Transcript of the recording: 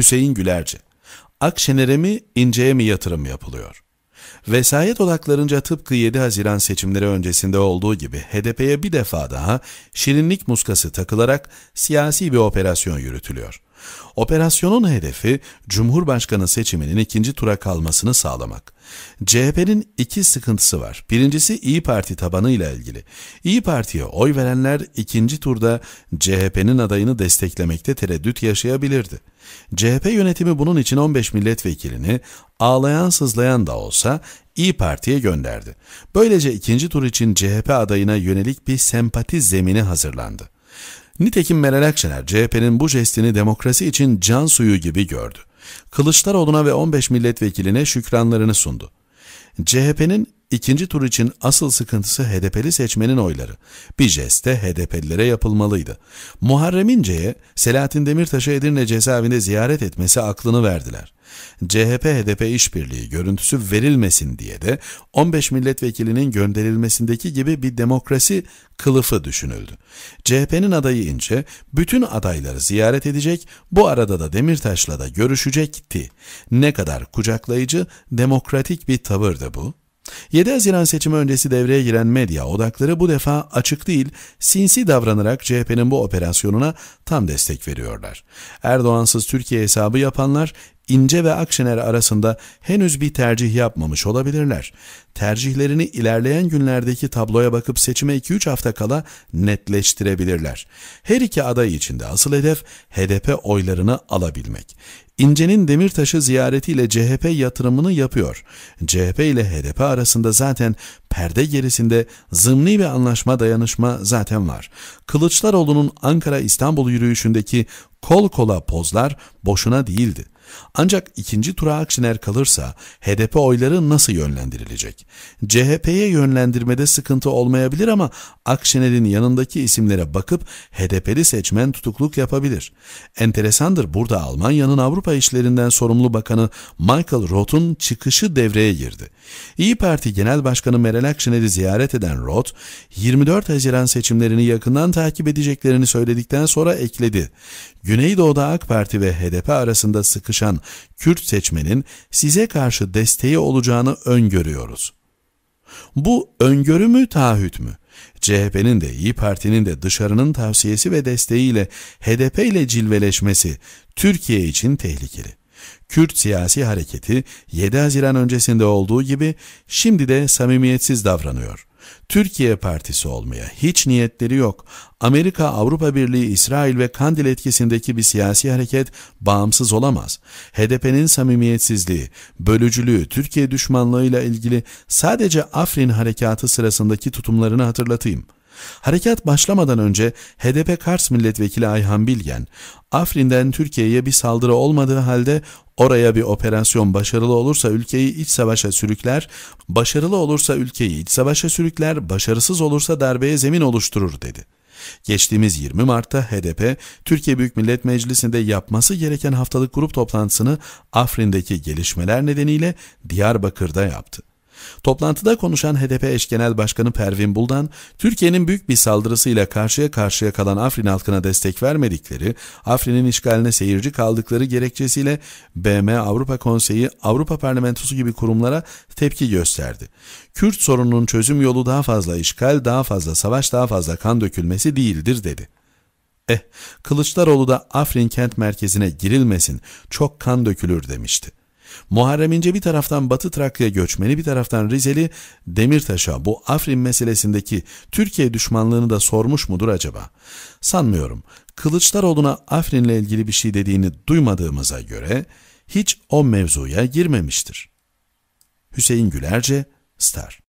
Hüseyin Gülerci. Akşener'e mi, İnce'ye mi yatırım yapılıyor? Vesayet odaklarınca tıpkı 7 Haziran seçimleri öncesinde olduğu gibi HDP'ye bir defa daha şirinlik muskası takılarak siyasi bir operasyon yürütülüyor. Operasyonun hedefi Cumhurbaşkanı seçiminin ikinci tura kalmasını sağlamak. CHP'nin iki sıkıntısı var. Birincisi İyi Parti tabanı ile ilgili. İyi Parti'ye oy verenler ikinci turda CHP'nin adayını desteklemekte tereddüt yaşayabilirdi. CHP yönetimi bunun için 15 milletvekilini ağlayan sızlayan da olsa İyi Parti'ye gönderdi. Böylece ikinci tur için CHP adayına yönelik bir sempati zemini hazırlandı. Nitekim Meral Akşener CHP'nin bu jestini demokrasi için can suyu gibi gördü. Kılıçdaroğlu'na ve 15 milletvekiline şükranlarını sundu. CHP'nin İkinci tur için asıl sıkıntısı HDP'li seçmenin oyları. Bir jeste HDP'lilere yapılmalıydı. Muharrem İnce'ye Selahattin Demirtaş'ı Edirne cezaevinde ziyaret etmesi aklını verdiler. CHP-HDP işbirliği görüntüsü verilmesin diye de 15 milletvekilinin gönderilmesindeki gibi bir demokrasi kılıfı düşünüldü. CHP'nin adayı İnce bütün adayları ziyaret edecek, bu arada da Demirtaş'la da görüşecekti. Ne kadar kucaklayıcı, demokratik bir tavırdı bu. 7 Haziran seçimi öncesi devreye giren medya odakları bu defa açık değil, sinsi davranarak CHP'nin bu operasyonuna tam destek veriyorlar. Erdoğansız Türkiye hesabı yapanlar İnce ve Akşener arasında henüz bir tercih yapmamış olabilirler. Tercihlerini ilerleyen günlerdeki tabloya bakıp seçime 2-3 hafta kala netleştirebilirler. Her iki aday için de asıl hedef HDP oylarını alabilmek. İnce'nin Demirtaş'ı ziyaretiyle CHP yatırımını yapıyor. CHP ile HDP arasında zaten perde gerisinde zımni bir anlaşma dayanışma zaten var. Kılıçdaroğlu'nun Ankara-İstanbul yürüyüşündeki kol kola pozlar boşuna değildi. Ancak ikinci tura Akşener kalırsa HDP oyları nasıl yönlendirilecek? CHP'ye yönlendirmede sıkıntı olmayabilir ama Akşener'in yanındaki isimlere bakıp HDP'li seçmen tutukluk yapabilir. Enteresandır burada Almanya'nın Avrupa Avrupa İşlerinden sorumlu bakanı Michael Roth'un çıkışı devreye girdi. İyi Parti Genel Başkanı Meral Akşener'i ziyaret eden Roth, 24 Haziran seçimlerini yakından takip edeceklerini söyledikten sonra ekledi. Güneydoğu'da AK Parti ve HDP arasında sıkışan Kürt seçmenin size karşı desteği olacağını öngörüyoruz. Bu öngörü mü taahhüt mü? CHP'nin de İyi Parti'nin de dışarının tavsiyesi ve desteğiyle HDP ile cilveleşmesi Türkiye için tehlikeli. Kürt siyasi hareketi 7 Haziran öncesinde olduğu gibi şimdi de samimiyetsiz davranıyor. Türkiye Partisi olmaya hiç niyetleri yok. Amerika, Avrupa Birliği, İsrail ve Kandil etkisindeki bir siyasi hareket bağımsız olamaz. HDP'nin samimiyetsizliği, bölücülüğü, Türkiye düşmanlığıyla ilgili sadece Afrin harekatı sırasındaki tutumlarını hatırlatayım.'' Harekat başlamadan önce HDP Kars Milletvekili Ayhan Bilgen, Afrin'den Türkiye'ye bir saldırı olmadığı halde oraya bir operasyon başarılı olursa ülkeyi iç savaşa sürükler, başarılı olursa ülkeyi iç savaşa sürükler, başarısız olursa darbeye zemin oluşturur dedi. Geçtiğimiz 20 Mart'ta HDP, Türkiye Büyük Millet Meclisi'nde yapması gereken haftalık grup toplantısını Afrin'deki gelişmeler nedeniyle Diyarbakır'da yaptı. Toplantıda konuşan HDP eş genel başkanı Pervin Buldan, Türkiye'nin büyük bir saldırısıyla karşıya karşıya kalan Afrin halkına destek vermedikleri, Afrin'in işgaline seyirci kaldıkları gerekçesiyle BM Avrupa Konseyi, Avrupa Parlamentosu gibi kurumlara tepki gösterdi. Kürt sorununun çözüm yolu daha fazla işgal, daha fazla savaş, daha fazla kan dökülmesi değildir dedi. Eh, Kılıçdaroğlu da Afrin kent merkezine girilmesin, çok kan dökülür demişti. Muharrem İnce bir taraftan Batı Trakya göçmeni bir taraftan Rizeli Demirtaş'a bu Afrin meselesindeki Türkiye düşmanlığını da sormuş mudur acaba? Sanmıyorum. Kılıçdaroğlu'na Afrin'le ilgili bir şey dediğini duymadığımıza göre hiç o mevzuya girmemiştir. Hüseyin Gülerce, Star